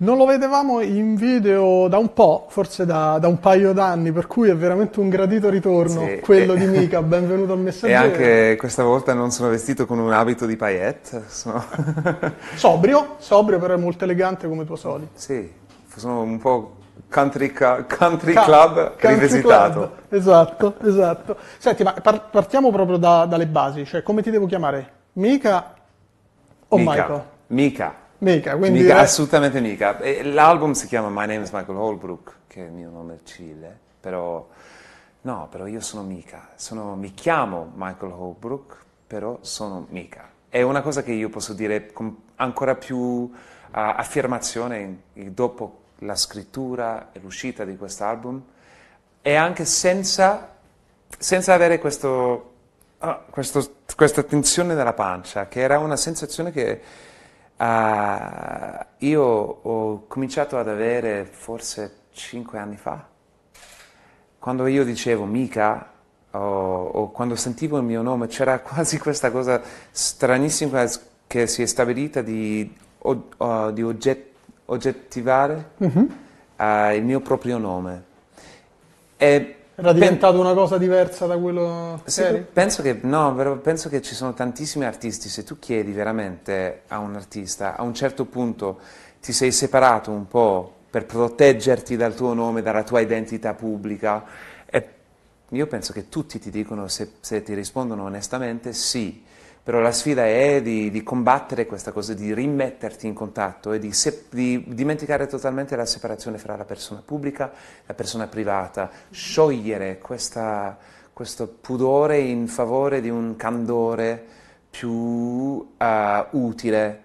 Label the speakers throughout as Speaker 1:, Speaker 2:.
Speaker 1: Non lo vedevamo in video da un po', forse da, da un paio d'anni, per cui è veramente un gradito ritorno sì, quello e... Eh. di Mika, benvenuto al messaggio. E anche
Speaker 2: questa volta non sono vestito con un abito di paillette. Sono...
Speaker 1: sobrio, sobrio però è molto elegante come tuo solito.
Speaker 2: Sì, sono un po' country, country Ca- club country rivisitato.
Speaker 1: Club. Esatto, esatto. Senti, ma par- partiamo proprio da, dalle basi, cioè come ti devo chiamare? Mika
Speaker 2: o Mika, Michael? Mika. Mica, quindi... Mica, assolutamente mica. L'album si chiama My Name is Michael Holbrook, che è il mio nome civile, però... No, però io sono mica. Sono, mi chiamo Michael Holbrook, però sono mica. È una cosa che io posso dire con ancora più uh, affermazione dopo la scrittura e l'uscita di quest'album, e anche senza, senza avere questo, uh, questo, questa tensione nella pancia, che era una sensazione che Uh, io ho cominciato ad avere forse cinque anni fa, quando io dicevo mica o, o, quando sentivo il mio nome c'era quasi questa cosa stranissima che si è stabilita di, uh, di ogget, oggettivare mm-hmm. uh, il mio proprio nome. E era diventato
Speaker 1: una cosa diversa da quello che sì, eri?
Speaker 2: Penso che no, però penso che ci sono tantissimi artisti. Se tu chiedi veramente a un artista, a un certo punto ti sei separato un po' per proteggerti dal tuo nome, dalla tua identità pubblica. E io penso che tutti ti dicono, se, se ti rispondono onestamente, sì però la sfida è di, di, combattere questa cosa, di rimetterti in contatto e di, se, di, dimenticare totalmente la separazione fra la persona pubblica e la persona privata, sciogliere questa, questo pudore in favore di un candore più uh, utile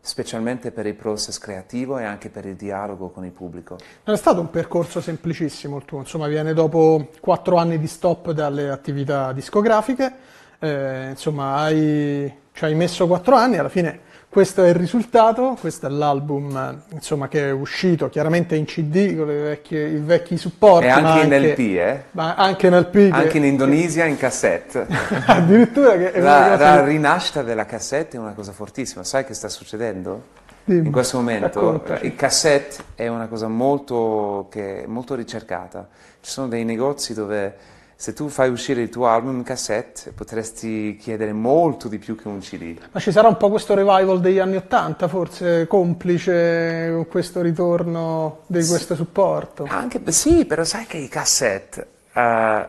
Speaker 2: specialmente per il process creativo e anche per il dialogo con il pubblico.
Speaker 1: Non è stato un percorso semplicissimo il tuo, insomma viene dopo quattro anni di stop dalle attività discografiche, eh, insomma hai, cioè, hai messo quattro anni, alla fine questo è il risultato, questo è l'album insomma, che è uscito chiaramente in CD con vecchie, i vecchi supporti. E anche in LP, eh?
Speaker 2: Ma anche in LP. Anche che, in Indonesia che... in cassette.
Speaker 1: Addirittura che... È la, cosa... la
Speaker 2: rinascita della cassette è una cosa fortissima, sai che sta succedendo? Dimmi, in questo momento raccontaci. il cassette è una cosa molto, che, molto ricercata, ci sono dei negozi dove se tu fai uscire il tuo album in cassette potresti chiedere molto di più che un CD.
Speaker 1: Ma ci sarà un po' questo revival degli anni Ottanta, forse complice con questo ritorno di sì. questo supporto? Anche, sì, però sai che i
Speaker 2: cassette uh, è,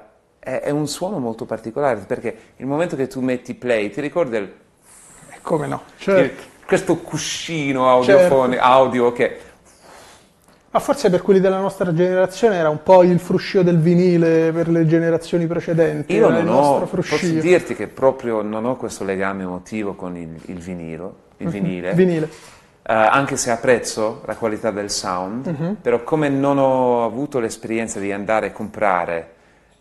Speaker 2: è, un suono molto particolare, perché il momento che tu metti play, ti ricordi il... Eh, come no, certo. Questo cuscino audiofone, certo. audio che
Speaker 1: ma forse per quelli della nostra generazione era un po' il fruscio del vinile per le generazioni precedenti. Io non ho, fruscio. posso
Speaker 2: dirti che proprio non ho questo legame emotivo con il, il, vinilo, il uh-huh. vinile. vinile. Uh, anche se apprezzo la qualità del sound, uh-huh. però come non ho avuto l'esperienza di andare a comprare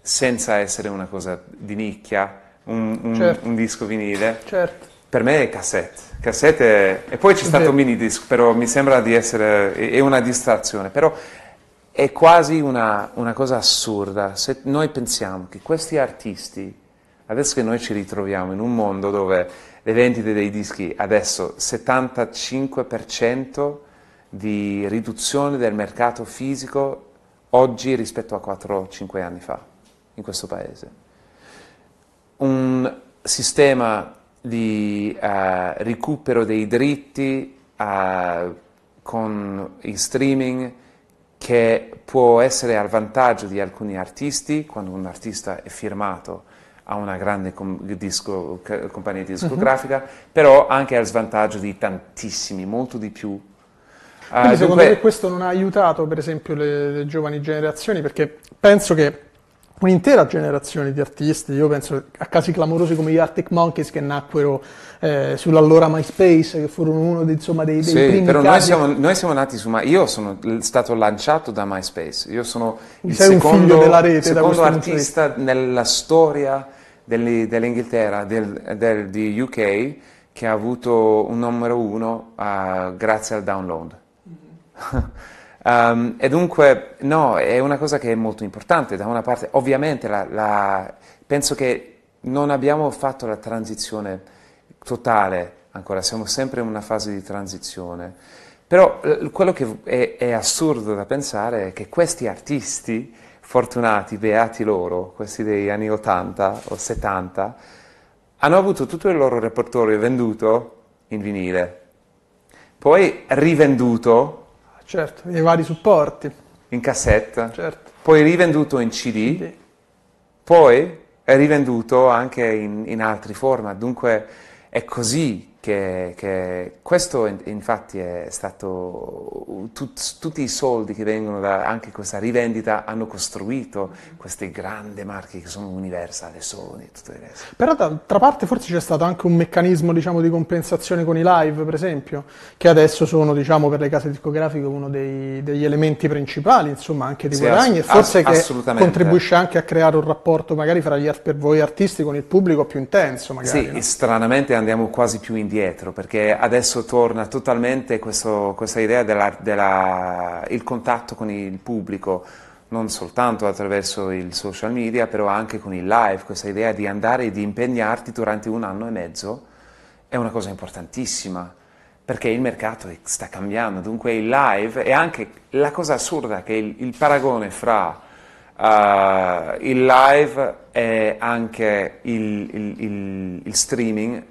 Speaker 2: senza essere una cosa di nicchia, un, un, certo. un disco vinile, certo. Per me è cassette. cassette E poi c'è stato un eh. disc, però mi sembra di essere... è una distrazione, però è quasi una, una cosa assurda. Se noi pensiamo che questi artisti, adesso che noi ci ritroviamo in un mondo dove le vendite dei dischi, adesso 75% di riduzione del mercato fisico oggi rispetto a 4-5 anni fa in questo paese. Un sistema di uh, recupero dei diritti uh, con, in streaming che può essere al vantaggio di alcuni artisti quando un artista è firmato a una grande com- disco, c- compagnia mhm. discografica, uh-huh. però anche al svantaggio di tantissimi, molto di più quindi uh, secondo me
Speaker 1: questo non ha aiutato per esempio le, le, giovani generazioni? Perché penso che un'intera generazione di artisti, io penso a casi clamorosi come gli Arctic Monkeys che nacquero eh, sull'allora MySpace, che furono uno dei, insomma, dei, dei sì, primi però noi siamo, noi
Speaker 2: siamo, nati su MySpace, io sono stato lanciato da MySpace, io sono il Sei secondo, della rete, secondo artista nella storia delle, dell'Inghilterra, del, del, di UK, che ha avuto un numero uno uh, grazie al download. Mm-hmm. Um, e dunque, no, è una cosa che è molto importante. Da una parte, ovviamente, la, la, penso che non abbiamo fatto la transizione totale ancora, siamo sempre in una fase di transizione. Però quello che è, è assurdo da pensare è che questi artisti, fortunati, beati loro, questi degli anni 80 o 70, hanno avuto tutto il loro repertorio venduto in vinile, poi rivenduto
Speaker 1: Certo, nei vari supporti.
Speaker 2: In cassetta. Certo. Poi rivenduto in CD. CD. Poi è rivenduto anche in, in altri format. Dunque è così che, che questo infatti è stato tut, tutti i soldi che vengono da anche questa rivendita hanno costruito queste grandi marche che sono Universal e Sony e tutto il resto
Speaker 1: però d'altra parte forse c'è stato anche un meccanismo diciamo, di compensazione con i live per esempio che adesso sono diciamo, per le case discografiche uno dei, degli elementi principali insomma anche di sì, guadagni e forse ass- che contribuisce anche a creare un rapporto magari fra gli, per voi artisti con il pubblico più intenso magari, sì no?
Speaker 2: stranamente andiamo quasi più in indietro, perché adesso torna totalmente questo, questa idea del contatto con il pubblico, non soltanto attraverso il social media, però anche con il live, questa idea di andare e di impegnarti durante un anno e mezzo è una cosa importantissima, perché il mercato sta cambiando, dunque il live e anche la cosa assurda che il, il paragone fra... Uh, il live e anche il, il, il, il, streaming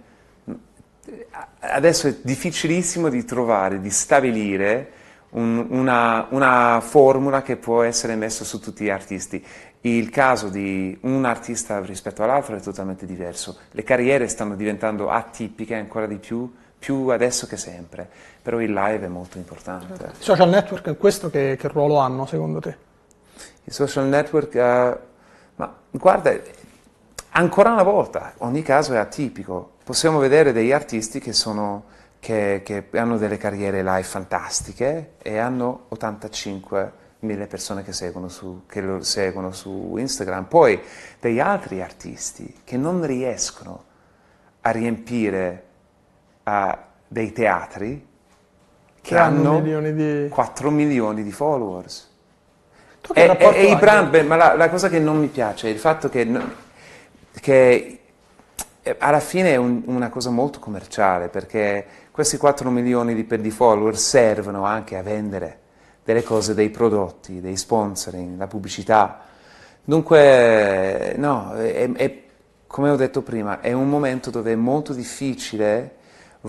Speaker 2: adesso è difficilissimo di trovare, di stabilire un, una, una, formula che può essere messa su tutti gli artisti. Il caso di un artista rispetto all'altro è totalmente diverso. Le carriere stanno diventando atipiche ancora di più, più adesso che sempre, però il live è molto importante. I
Speaker 1: social network in questo che, che, ruolo hanno secondo te?
Speaker 2: I social network, uh, ma guarda, ancora una volta, ogni caso è atipico possiamo vedere degli artisti che, sono, che, che hanno delle carriere live fantastiche e hanno 85.000 persone che, seguono su, che lo seguono su Instagram. Poi degli altri artisti che non riescono a riempire uh, dei teatri
Speaker 1: che, hanno, milioni
Speaker 2: di... 4 milioni di followers. e, e, e i brand, beh, ma la, la, cosa che non mi piace è il fatto che, che eh, alla fine è un, una cosa molto commerciale perché questi 4 milioni di, di, follower servono anche a vendere delle cose, dei prodotti, dei sponsoring, la pubblicità. Dunque, no, è, è, come ho detto prima, è un momento dove è molto difficile uh,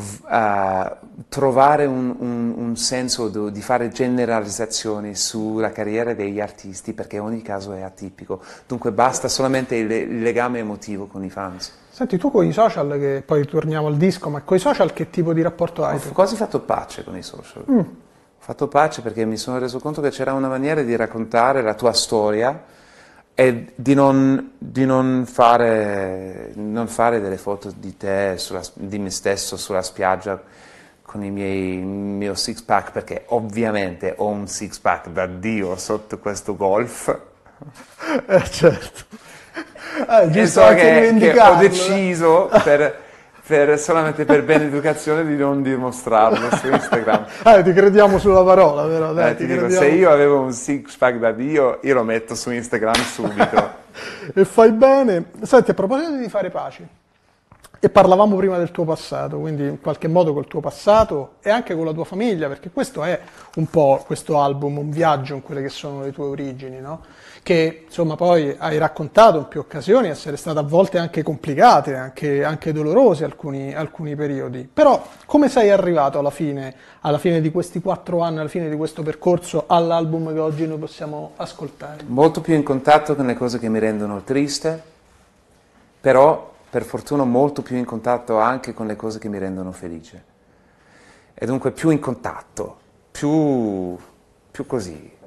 Speaker 2: trovare un, un, un senso do, di fare generalizzazioni sulla carriera degli artisti perché ogni caso è atipico. Dunque basta solamente il, il legame emotivo con i fans.
Speaker 1: Senti, tu con i social, che poi torniamo al disco, ma con i social che tipo di rapporto hai? Ho
Speaker 2: quasi fatto pace con i social. Mm. Ho fatto pace perché mi sono reso conto che c'era una maniera di raccontare la tua storia e di non, di non, fare, non fare, delle foto di te, sulla, di me stesso sulla spiaggia con miei, il mio six pack, perché ovviamente ho un six pack da Dio sotto questo golf. eh certo. Ah, giusto che, che ho deciso per... Per, solamente per bene educazione di non dimostrarlo su Instagram.
Speaker 1: eh, ti crediamo sulla parola, vero? Dai, eh, ti dico, se io
Speaker 2: avevo un six pack da Dio, io lo metto su Instagram subito.
Speaker 1: e fai bene. Senti, a proposito di fare pace, e parlavamo prima del tuo passato, quindi in qualche modo col tuo passato e anche con la tua famiglia, perché questo è un po' questo album, un viaggio in quelle che sono le tue origini, no? Che insomma poi hai raccontato in più occasioni essere state a volte anche complicate, anche, anche dolorose alcuni, alcuni, periodi. Però come sei arrivato alla fine, alla fine di questi quattro anni, alla fine di questo percorso, all'album che oggi noi possiamo ascoltare?
Speaker 2: Molto più in contatto con le cose che mi rendono triste, però per fortuna molto più in contatto anche con le cose che mi rendono felice. E dunque più in contatto, più, più così.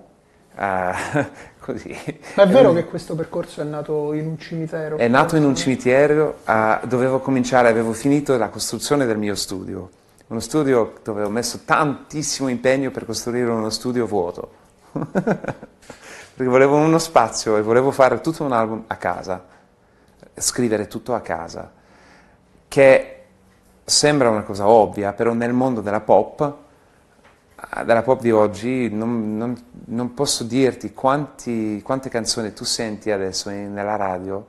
Speaker 2: Uh, così. Ma è vero um, che questo
Speaker 1: percorso è nato in un cimitero? È nato
Speaker 2: in un cimitero, uh, dovevo cominciare, avevo finito la costruzione del mio studio, uno studio dove ho messo tantissimo impegno per costruire uno studio vuoto, perché volevo uno spazio e volevo fare tutto un album a casa scrivere tutto a casa, che sembra una cosa ovvia, però nel mondo della pop, della pop di oggi, non, non, non posso dirti quanti, quante canzoni tu senti adesso in, nella radio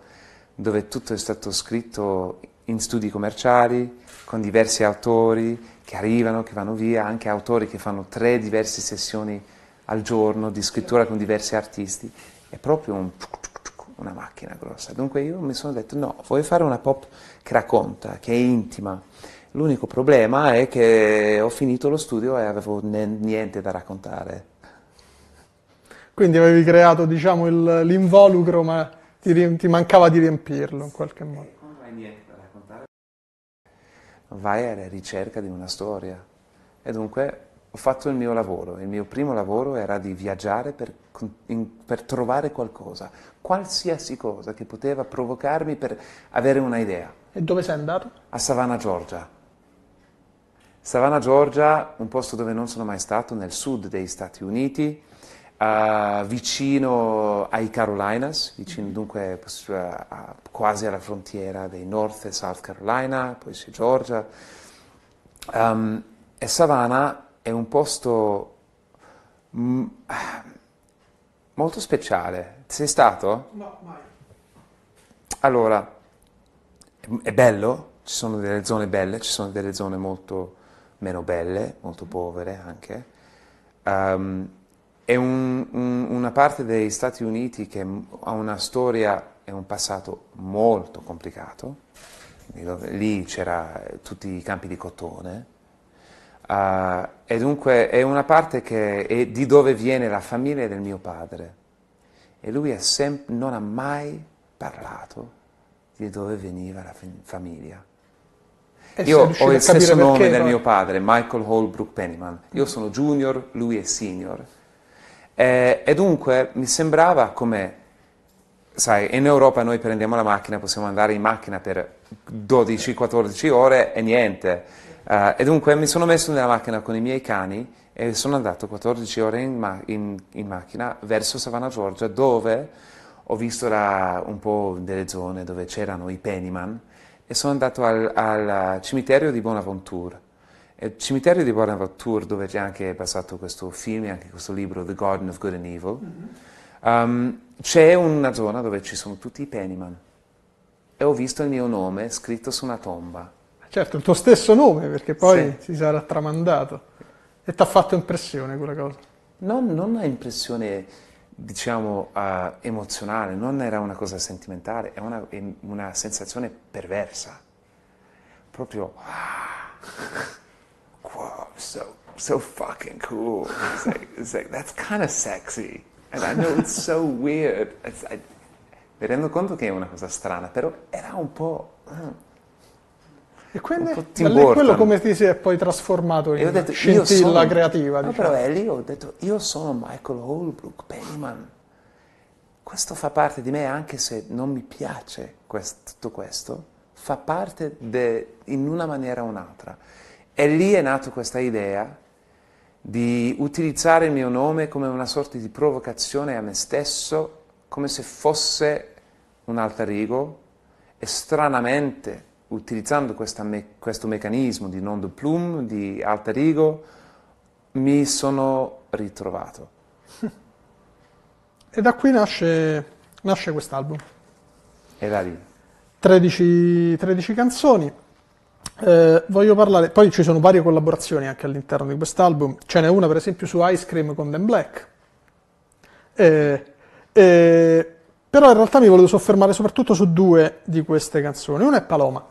Speaker 2: dove tutto è stato scritto in studi commerciali, con diversi autori che arrivano, che vanno via, anche autori che fanno tre diverse sessioni al giorno di scrittura con diversi artisti. È proprio un una macchina grossa. Dunque io mi sono detto no, voglio fare una pop che racconta, che è intima. L'unico problema è che ho finito lo studio e avevo niente da raccontare.
Speaker 1: Quindi avevi creato diciamo, il, l'involucro, ma ti, ti, mancava di riempirlo in qualche modo.
Speaker 2: Non hai niente da raccontare. Vai alla ricerca di una storia. E dunque ho fatto il mio lavoro. Il mio primo lavoro era di viaggiare per, in, per trovare qualcosa, qualsiasi cosa che poteva provocarmi per avere un'idea.
Speaker 1: E dove sei andato?
Speaker 2: A Savannah, Georgia. Savannah, Georgia, un posto dove non sono mai stato, nel sud degli Stati Uniti, uh, vicino ai Carolinas, vicino mm-hmm. dunque uh, quasi alla frontiera dei North e South Carolina, poi c'è Georgia. Um, e Savannah è un posto mh, mm, molto speciale. Sei stato? No, mai. Allora, è bello, ci sono delle zone belle, ci sono delle zone molto meno belle, molto povere anche. Um, è un, un, una parte degli Stati Uniti che ha una storia e un passato molto complicato. Lì c'era tutti i campi di cotone, Uh, e dunque è una parte che è di dove viene la famiglia del mio padre. E lui sem- non ha mai parlato di dove veniva la f- famiglia. E eh, Io ho il stesso nome del no? mio padre, Michael Holbrook Pennyman. Io sono junior, lui è senior. Eh, e dunque mi sembrava come, sai, in Europa noi prendiamo la macchina, possiamo andare in macchina per 12-14 ore e niente Uh, e dunque mi sono messo nella macchina con i miei cani e sono andato 14 ore in, ma- in, in macchina verso Savannah Georgia dove ho visto la, un po' delle zone dove c'erano i Pennyman e sono andato al, al cimitero di Bonaventure. Il cimitero di Bonaventure dove c'è anche passato questo film e anche questo libro The Garden of Good and Evil, mm-hmm. um, c'è una zona dove ci sono tutti i Pennyman e ho visto il mio nome scritto su una tomba.
Speaker 1: Certo, il tuo stesso nome, perché poi sì. si sarà tramandato. E ti ha fatto impressione quella
Speaker 2: cosa? Non, non è impressione, diciamo, uh, emozionale, non era una cosa sentimentale, è una, è una sensazione perversa. Proprio... Ah, wow, so, so fucking cool. It's like, it's like that's kind of sexy. And I know it's so weird. It's, I, mi rendo conto che è una cosa strana, però era un po'... Uh, e
Speaker 1: quindi da lì, quello come ti si è poi trasformato in detto, scintilla sono, creativa. No, diciamo. però è lì
Speaker 2: ho detto, io sono Michael Holbrook, Pennyman. Questo fa parte di me, anche se non mi piace questo, tutto questo, fa parte de, in una maniera o un'altra. E lì è nata questa idea di utilizzare il mio nome come una sorta di provocazione a me stesso, come se fosse un alter ego, e stranamente utilizzando me- questo meccanismo di non de plume, di alter ego, mi sono ritrovato.
Speaker 1: E da qui nasce, nasce quest'album. E da lì. 13, 13 canzoni. Eh, voglio parlare, poi ci sono varie collaborazioni anche all'interno di quest'album. Ce n'è una, per esempio, su Ice Cream con Dan Black. Eh, eh, però in realtà mi volevo soffermare soprattutto su due di queste canzoni. Una è Paloma,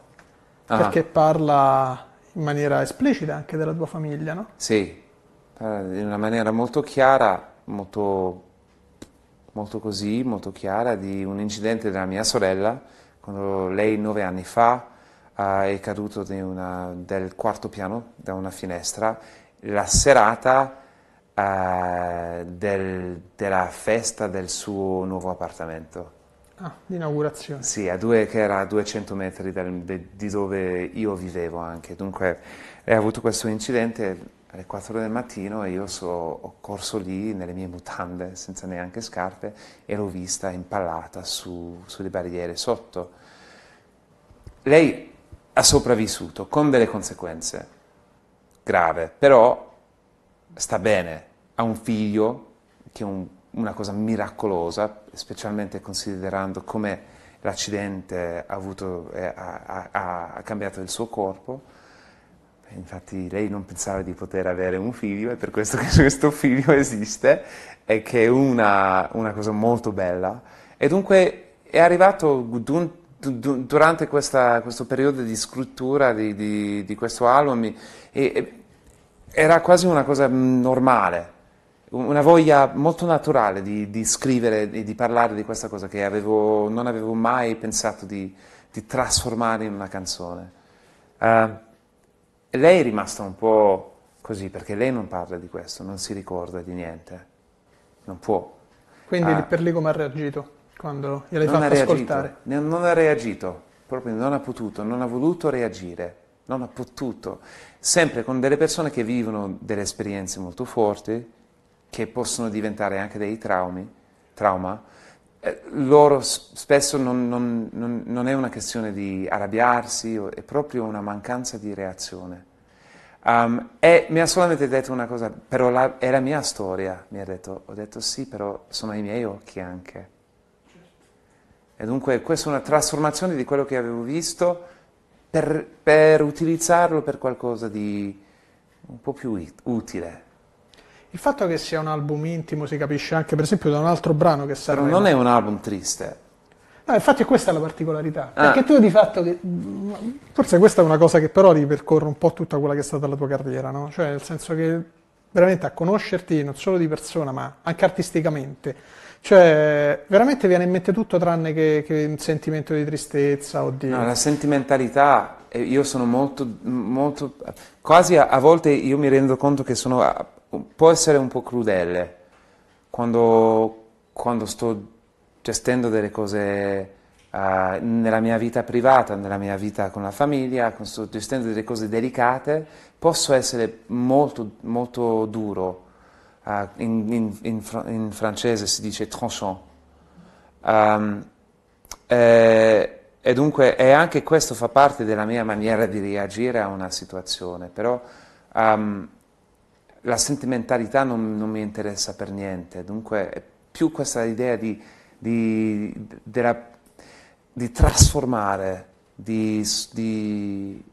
Speaker 1: Ah. Perché parla in maniera esplicita anche della tua famiglia, no?
Speaker 2: Sì, parla eh, in una maniera molto chiara, molto, molto così, molto chiara, di un incidente della mia sorella, quando lei nove anni fa eh, è caduto una, del quarto piano da una finestra la serata uh, del, della festa del suo nuovo appartamento. Ah, di Sì, a due, che era a 200 metri dal, de, di dove io vivevo anche. Dunque, lei ha avuto questo incidente alle 4 del mattino e io so, ho corso lì nelle mie mutande, senza neanche scarpe, e l'ho vista impallata su, sulle barriere sotto. Lei ha sopravvissuto con delle conseguenze grave, però sta bene, ha un figlio che è un una cosa miracolosa, specialmente considerando come l'accidente ha, avuto, eh, ha, ha, cambiato il suo corpo. Infatti lei non pensava di poter avere un figlio, è per questo che questo figlio esiste, e che è una, una cosa molto bella. E dunque è arrivato dun, dun, durante questa, questo periodo di scrittura di, di, di questo album, e, e era quasi una cosa normale, una voglia molto naturale di, di, scrivere e di parlare di questa cosa che avevo, non avevo mai pensato di, di trasformare in una canzone. Uh, lei è rimasta un po' così perché lei non parla di questo, non si ricorda di niente, non può. Quindi uh,
Speaker 1: per lei come ha reagito quando gliel'hai fatto reagito, ascoltare?
Speaker 2: Non ha reagito, proprio non ha potuto, non ha voluto reagire, non ha potuto. Sempre con delle persone che vivono delle esperienze molto forti, che possono diventare anche dei traumi, trauma, eh, loro spesso non, non, non, non, è una questione di arrabbiarsi, è proprio una mancanza di reazione. Um, e mi ha solamente detto una cosa, però la, è la mia storia, mi ha detto, ho detto sì, però sono i miei occhi anche. E dunque questa è una trasformazione di quello che avevo visto per, per utilizzarlo per qualcosa di un po' più utile. Il
Speaker 1: fatto che sia un album intimo si capisce anche, per esempio, da un altro brano che sarà. Però non è un
Speaker 2: album triste.
Speaker 1: No, infatti questa è la particolarità, ah. perché ah. tu di fatto, che, forse questa è una cosa che però ripercorre un po' tutta quella che è stata la tua carriera, no? Cioè nel senso che veramente a conoscerti non solo di persona ma anche artisticamente, cioè veramente viene in mente tutto tranne che, che un sentimento di tristezza o di... No, la
Speaker 2: sentimentalità, eh, io sono molto, molto quasi a, a volte io mi rendo conto che sono può essere un po' crudele quando, quando sto gestendo delle cose uh, nella mia vita privata, nella mia vita con la famiglia, quando sto gestendo delle cose delicate, posso essere molto, molto duro. Uh, in, in, in, fr- in, francese si dice tranchant. Um, ehm, e, eh, e, dunque, e anche questo fa parte della mia maniera di reagire a una situazione, però um, la sentimentalità non, non mi interessa per niente, dunque è più questa idea di, di, della, di trasformare, di, di,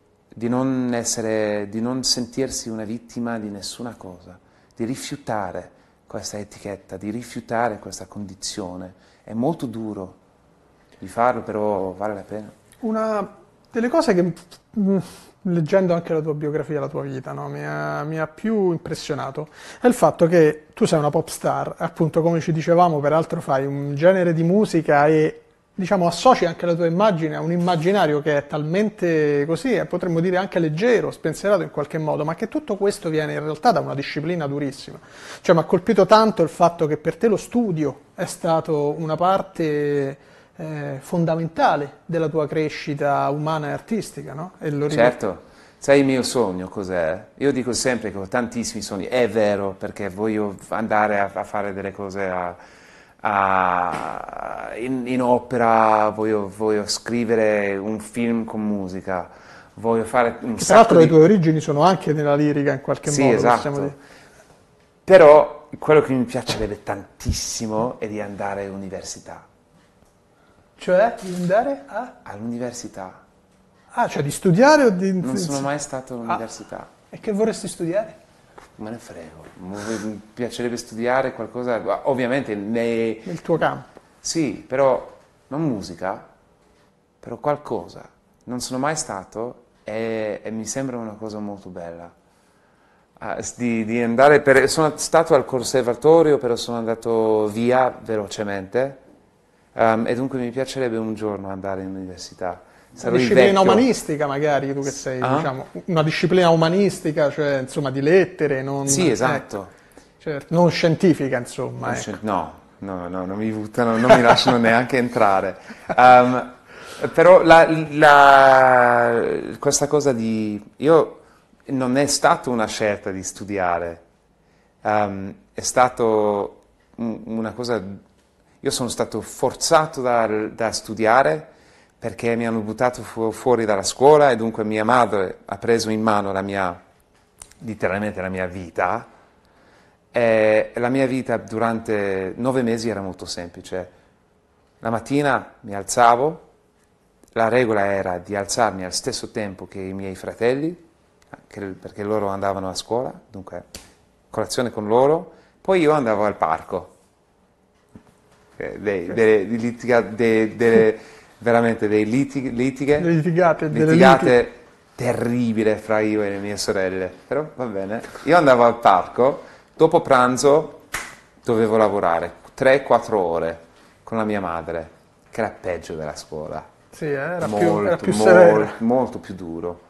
Speaker 2: non essere, di non sentirsi una vittima di nessuna cosa, di rifiutare questa etichetta, di rifiutare questa condizione. È molto duro di farlo, però vale la pena.
Speaker 1: Una delle cose che leggendo anche la tua biografia, la tua vita, no? mi, ha, mi, ha, più impressionato è il fatto che tu sei una pop star, appunto come ci dicevamo, peraltro fai un genere di musica e diciamo associ anche la tua immagine a un immaginario che è talmente così, è, potremmo dire anche leggero, spensierato in qualche modo, ma che tutto questo viene in realtà da una disciplina durissima. Cioè mi ha colpito tanto il fatto che per te lo studio è stato una parte eh, fondamentale della tua crescita umana e artistica, no? E lo certo.
Speaker 2: Sai il mio sogno cos'è? Io dico sempre che ho tantissimi sogni, è vero, perché voglio andare a, a fare delle cose a, a, in, in, opera, voglio, voglio, scrivere un film con musica, voglio fare un Tra l'altro di... le tue
Speaker 1: origini sono anche nella lirica in qualche sì, modo. Esatto.
Speaker 2: Però quello che mi piacerebbe tantissimo è di andare all'università cioè di andare a... All'università.
Speaker 1: Ah, cioè di studiare o di... Non sono mai
Speaker 2: stato ah. all'università. Ah, e che vorresti studiare? Me ne frego. Mi piacerebbe studiare qualcosa, ovviamente nei...
Speaker 1: Nel tuo campo.
Speaker 2: Sì, però non musica, però qualcosa. Non sono mai stato e, e mi sembra una cosa molto bella. Ah, di, andare per... Sono stato al conservatorio, però sono andato via velocemente Um, e dunque mi piacerebbe un giorno andare in università. Sarò una disciplina umanistica
Speaker 1: magari, tu che sei, ah? diciamo, una disciplina umanistica, cioè insomma di lettere, non... Sì, ecco. esatto. Eh, certo, non scientifica, insomma. Non ecco.
Speaker 2: scien- no, no, no, non mi buttano, non mi lasciano neanche entrare. Um, però la, la, questa cosa di... Io non è stata una scelta di studiare, um, è stata una cosa io sono stato forzato da, da studiare perché mi hanno buttato fu- fuori dalla scuola e dunque mia madre ha preso in mano la mia, letteralmente la mia vita. E la mia vita durante nove mesi era molto semplice. La mattina mi alzavo, la regola era di alzarmi allo stesso tempo che i miei fratelli, perché loro andavano a scuola, dunque colazione con loro, poi io andavo al parco eh, dei, delle, litiga, dei, delle, veramente delle litig- litighe, litigate, litigate delle terribile fra io e le mie sorelle, però va bene. Io andavo al parco, dopo pranzo dovevo lavorare 3-4 ore con la mia madre, che era peggio della scuola.
Speaker 1: Sì, eh, era molto, più, era più molto,
Speaker 2: molto più duro.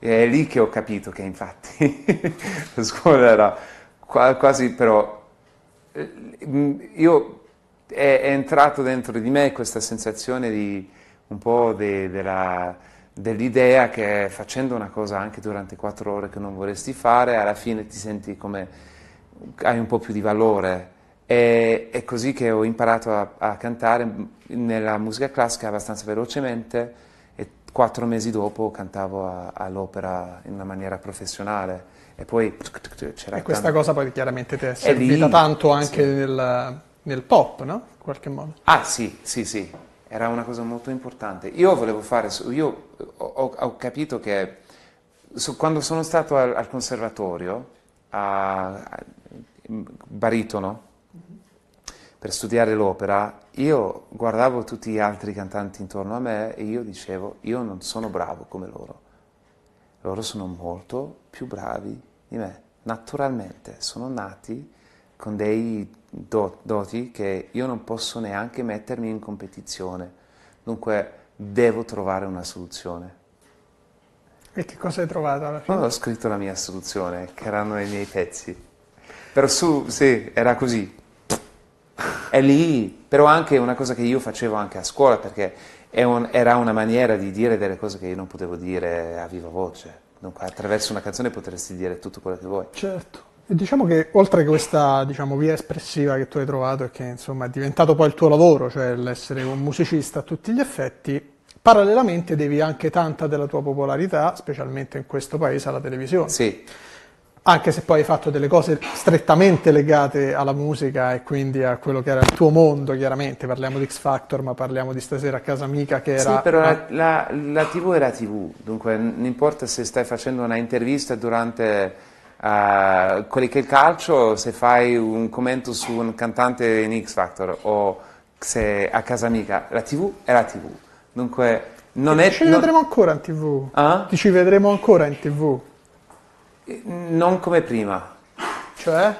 Speaker 2: E è lì che ho capito che infatti la scuola era quasi però... Eh, io è, è entrato dentro di me questa sensazione di un po' de, de la, dell'idea che facendo una cosa anche durante quattro ore che non vorresti fare, alla fine ti senti come hai un po' più di valore. E, è così che ho imparato a, a cantare nella musica classica abbastanza velocemente e quattro mesi dopo cantavo a, all'opera in una maniera professionale. E poi c'era... E questa tanto... cosa poi chiaramente ti è servita lì, tanto anche sì.
Speaker 1: nel nel pop, no? In qualche modo.
Speaker 2: Ah sì, sì, sì, era una cosa molto importante. Io volevo fare, io ho, ho capito che so, quando sono stato al, al conservatorio, a, a baritono, mhm. per studiare l'opera, io guardavo tutti gli altri cantanti intorno a me e io dicevo, io non sono bravo come loro. Loro sono molto più bravi di me, naturalmente, sono nati con dei do, doti che io non posso neanche mettermi in competizione, dunque devo trovare una soluzione. E che cosa hai trovato alla fine? Non ho scritto la mia soluzione, che erano i miei pezzi. Però su, sì, era così. È lì, però anche una cosa che io facevo anche a scuola, perché un, era una maniera di dire delle cose che io non potevo dire a viva voce. Dunque attraverso una canzone potresti dire tutto quello che vuoi. Certo.
Speaker 1: Diciamo che oltre a questa diciamo, via espressiva che tu hai trovato e che insomma, è diventato poi il tuo lavoro, cioè l'essere un musicista a tutti gli effetti, parallelamente devi anche tanta della tua popolarità, specialmente in questo paese, alla televisione. Sì. Anche se poi hai fatto delle cose strettamente legate alla musica e quindi a quello che era il tuo mondo, chiaramente, parliamo di X Factor, ma parliamo di stasera a casa amica che era... Sì, però la,
Speaker 2: la, la TV era TV, dunque non importa se stai facendo una intervista durante Uh, quelli che il calcio, se fai un commento su un cantante in X Factor o se a casa amica, la TV è la TV. Dunque, non è. Ci non... vedremo
Speaker 1: ancora in TV.
Speaker 2: Ah? Eh? ci vedremo ancora in TV. Non come prima. Cioè?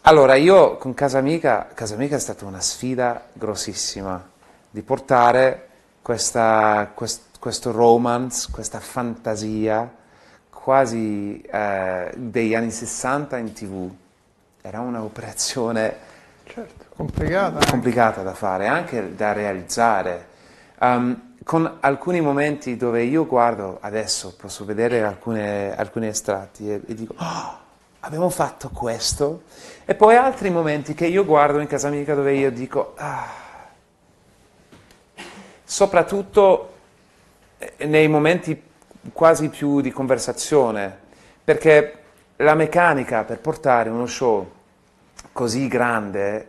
Speaker 2: Allora, io con Casa Amica, Casa Amica è stata una sfida grossissima di portare questa, quest, questo romance, questa fantasia, quasi eh, degli anni 60 in tv era un'operazione certo, complicata, complicata da fare, anche da realizzare. Um, con alcuni momenti dove io guardo adesso, posso vedere alcune, alcuni estratti e, e dico, oh, abbiamo fatto questo. E poi altri momenti che io guardo in casa amica dove io dico, ah. soprattutto eh, nei momenti quasi più di conversazione, perché la meccanica per portare uno show così grande,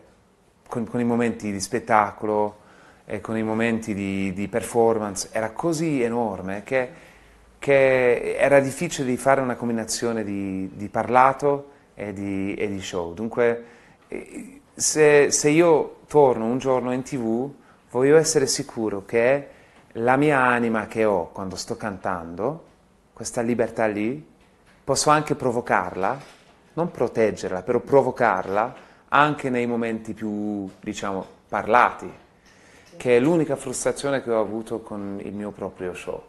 Speaker 2: con, con i momenti di spettacolo e con i momenti di, di performance, era così enorme che, che, era difficile di fare una combinazione di, di parlato e di, e di, show. Dunque, eh, se, se io torno un giorno in tv, voglio essere sicuro che la mia anima che ho quando sto cantando, questa libertà lì, posso anche provocarla, non proteggerla, però provocarla anche nei momenti più, diciamo, parlati, che è l'unica frustrazione che ho avuto con il mio proprio show.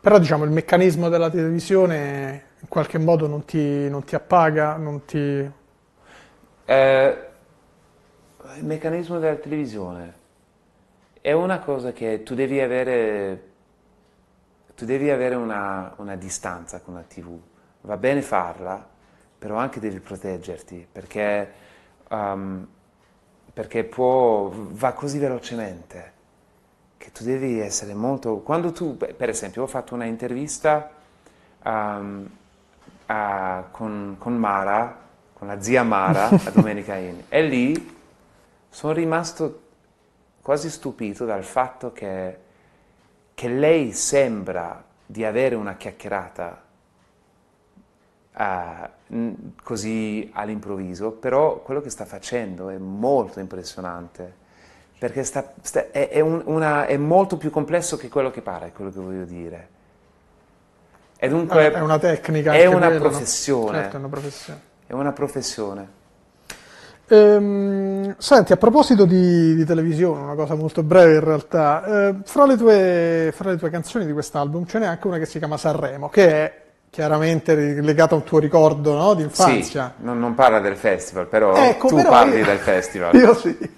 Speaker 1: Però diciamo il meccanismo della televisione in qualche modo non ti, non ti appaga, non ti...
Speaker 2: Eh, il meccanismo della televisione è una cosa che tu devi avere, tu devi avere una, una distanza con la TV. Va bene farla, però anche devi proteggerti perché, um, perché può, va così velocemente che tu devi essere molto... Quando tu, per esempio, ho fatto una intervista um, a, con, con, Mara, con la zia Mara, a Domenica In, e lì sono rimasto quasi stupito dal fatto che, che lei sembra di avere una chiacchierata uh, così all'improvviso, però quello che sta facendo è molto impressionante, perché sta, sta, è, è, un, una, è, molto più complesso che quello che pare, quello che voglio dire. E dunque ah, è una tecnica, è una, quello, professione, no? certo, è una professione. È una professione.
Speaker 1: Ehm, senti, a proposito di, di, televisione, una cosa molto breve in realtà, eh, fra, le tue, fra le tue canzoni di quest'album ce n'è anche una che si chiama Sanremo, che è chiaramente legata a un tuo ricordo no? di infanzia.
Speaker 2: Sì, non, non, parla del festival, però ecco, tu però parli io, del festival. Io
Speaker 1: sì,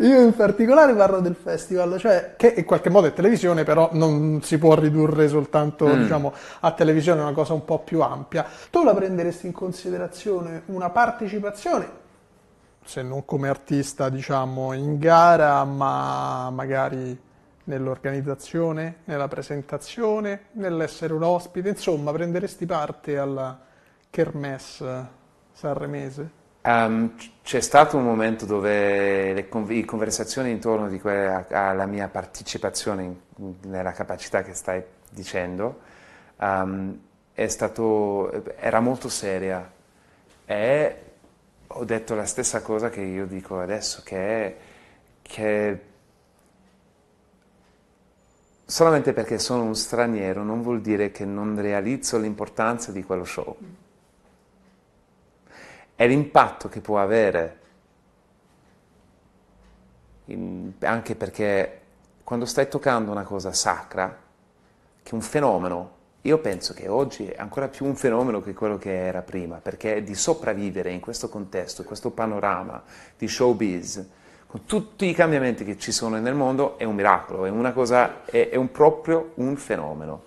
Speaker 1: io in particolare parlo del festival, cioè che in qualche modo è televisione, però non si può ridurre soltanto mm. diciamo, a televisione, è una cosa un po' più ampia. Tu la prenderesti in considerazione una partecipazione se non come artista diciamo in gara, ma magari nell'organizzazione, nella presentazione, nell'essere un ospite, insomma prenderesti parte alla kermesse sanremese?
Speaker 2: Um, c'è stato un momento dove le, conversazioni intorno que- alla mia partecipazione in- nella capacità che stai dicendo um, stato, era molto seria e ho detto la stessa cosa che io dico adesso, che è che solamente perché sono un straniero non vuol dire che non realizzo l'importanza di quello show. È l'impatto che può avere, in, anche perché quando stai toccando una cosa sacra, che è un fenomeno io penso che oggi è ancora più un fenomeno che quello che era prima, perché di sopravvivere in questo contesto, in questo panorama di showbiz, con tutti i cambiamenti che ci sono nel mondo, è un miracolo, è, una cosa, è, è un proprio un fenomeno.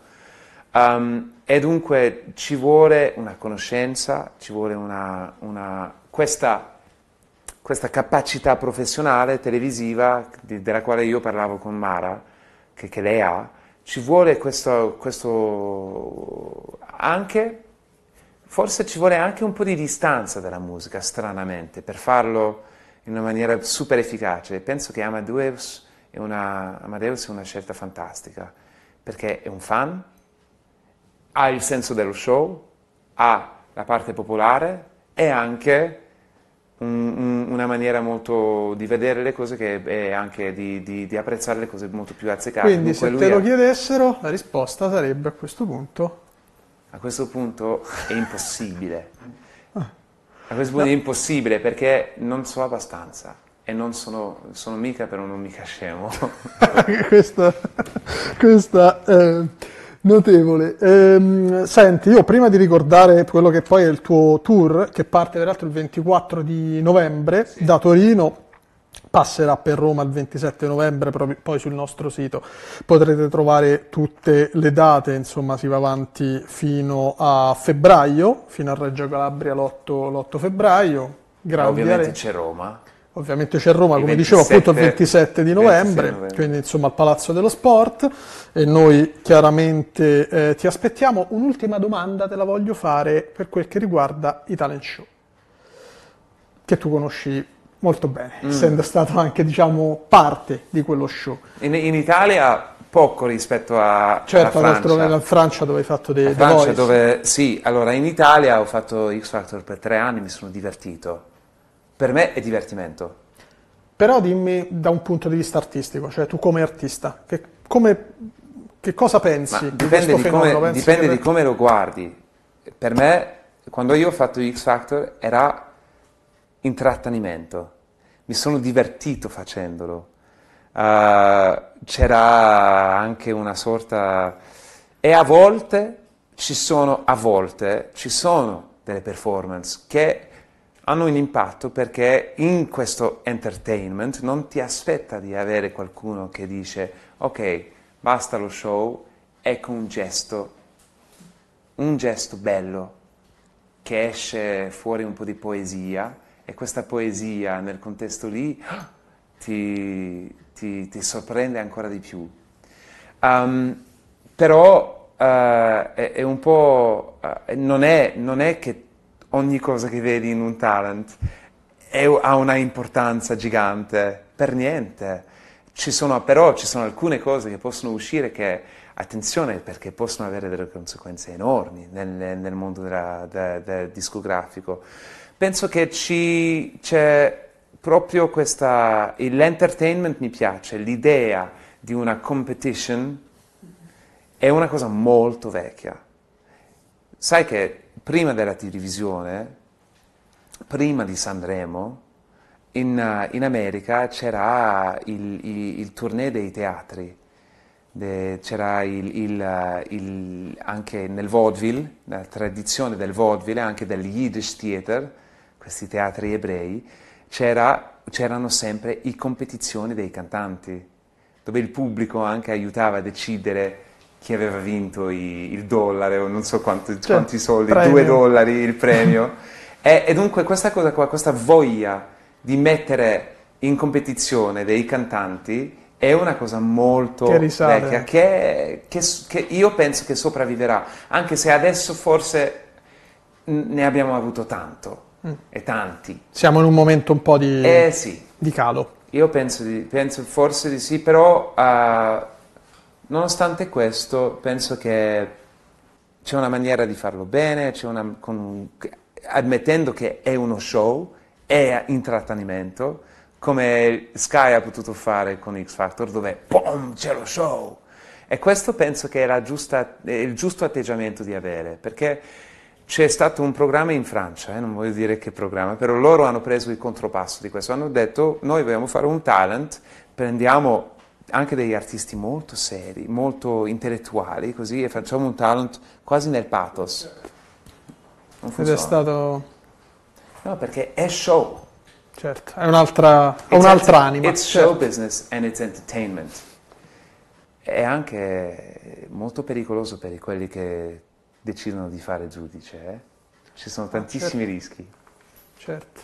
Speaker 2: Um, e dunque ci vuole una conoscenza, ci vuole una, una, questa, questa, capacità professionale televisiva di, della quale io parlavo con Mara, che, che lei ha, ci vuole questo, questo, anche, forse ci vuole anche un po' di distanza dalla musica, stranamente, per farlo in una maniera super efficace. Penso che Amadeus è una, Amadeus è una scelta fantastica, perché è un fan, ha il senso dello show, ha la parte popolare e anche un, una maniera molto di vedere le cose che è anche di, di, di apprezzare le cose molto più azzeccate. Quindi Dunque, se te lo
Speaker 1: chiedessero la risposta sarebbe a questo punto?
Speaker 2: A questo punto è impossibile. Ah. A questo punto no. è impossibile perché non so abbastanza e non sono, sono mica però non mica scemo.
Speaker 1: questa... questa eh Notevole. Ehm, senti, io prima di ricordare quello che poi è il tuo tour, che parte peraltro il 24 di novembre sì. da Torino, passerà per Roma il 27 novembre, poi sul nostro sito potrete trovare tutte le date, insomma si va avanti fino a febbraio, fino a Reggio Calabria l'8, l'8 febbraio.
Speaker 2: Ovviamente c'è Roma.
Speaker 1: Ovviamente c'è Roma, come dicevo, appunto il 27 di novembre, 27 novembre, quindi insomma al Palazzo dello Sport e noi chiaramente eh, ti aspettiamo. Un'ultima domanda te la voglio fare per quel che riguarda i talent show, che tu conosci molto bene, mm. essendo stato anche diciamo parte di quello
Speaker 2: show. In, in Italia poco rispetto a certo, alla Francia. nella
Speaker 1: Francia dove hai fatto dei... Francia dove,
Speaker 2: sì, allora in Italia ho fatto X Factor per tre anni, mi sono divertito per me è divertimento.
Speaker 1: Però dimmi da un punto di vista artistico, cioè tu come artista, che, come, che cosa pensi? Ma dipende, di, di, fenomeno, come, pensi dipende per... di
Speaker 2: come lo guardi. Per me, quando io ho fatto X Factor, era intrattenimento. Mi sono divertito facendolo. Uh, c'era anche una sorta... E a volte ci sono, a volte ci sono delle performance che hanno un impatto perché in questo entertainment non ti aspetta di avere qualcuno che dice ok, basta lo show, ecco un gesto, un gesto bello che esce fuori un po' di poesia e questa poesia nel contesto lì ah, ti, ti, ti sorprende ancora di più. Um, però uh, è, è, un po'... Uh, non, è, non è che ogni cosa che vedi in un talent è, ha una importanza gigante, per niente. Ci sono, però ci sono alcune cose che possono uscire che, attenzione, perché possono avere delle conseguenze enormi nel, nel mondo della, del, del discografico. Penso che ci, c'è proprio questa, l'entertainment mi piace, l'idea di una competition è una cosa molto vecchia. Sai che prima della televisione, prima di Sanremo, in, in America c'era il, il, il, tournée dei teatri, De, c'era il, anche nel vaudeville, la tradizione del vaudeville, anche del Yiddish Theater, questi teatri ebrei, c'era, c'erano sempre le competizioni dei cantanti, dove il pubblico anche aiutava a decidere chi aveva vinto i, il dollaro, o non so quanti, cioè, quanti soldi, premio. due dollari il premio. e, e, dunque questa cosa qua, questa voglia di mettere in competizione dei cantanti è una cosa molto che vecchia che, che, che io penso che sopravviverà, anche se adesso forse ne abbiamo avuto tanto mm. e tanti.
Speaker 1: Siamo in un momento un po' di, eh,
Speaker 2: sì. di calo. Io penso, di, penso, forse di sì, però uh, Nonostante questo, penso che c'è una maniera di farlo bene, una, con, ammettendo che è uno show, è intrattenimento, come Sky ha potuto fare con X Factor, dove boom, c'è lo show. E questo penso che era giusta, il giusto atteggiamento di avere, perché c'è stato un programma in Francia, eh, non voglio dire che programma, però loro hanno preso il contropasso di questo, hanno detto noi vogliamo fare un talent, prendiamo anche degli artisti molto seri, molto intellettuali, così, e facciamo un talent quasi nel pathos. Ed è stato... No, perché è show. Certo, è un'altra, it's un'altra anima. It's certo. show business and it's entertainment. È anche molto pericoloso per quelli che decidono di fare giudice, eh? Ci sono tantissimi ah, certo. rischi.
Speaker 1: Certo.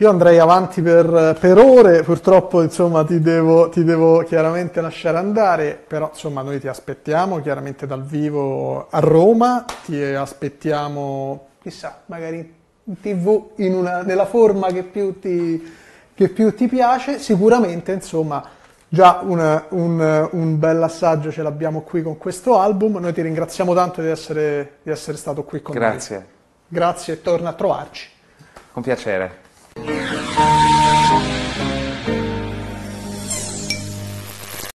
Speaker 1: Io andrei avanti per, per ore, purtroppo insomma, ti, devo, ti devo, chiaramente lasciare andare, però insomma, noi ti aspettiamo chiaramente dal vivo a Roma, ti aspettiamo chissà, magari in tv in una, nella forma che più ti, che più ti piace, sicuramente insomma già un, un, un bel assaggio ce l'abbiamo qui con questo album, noi ti ringraziamo tanto di essere, di essere stato qui con Grazie. noi. Grazie. Grazie e torna a trovarci.
Speaker 2: Con piacere.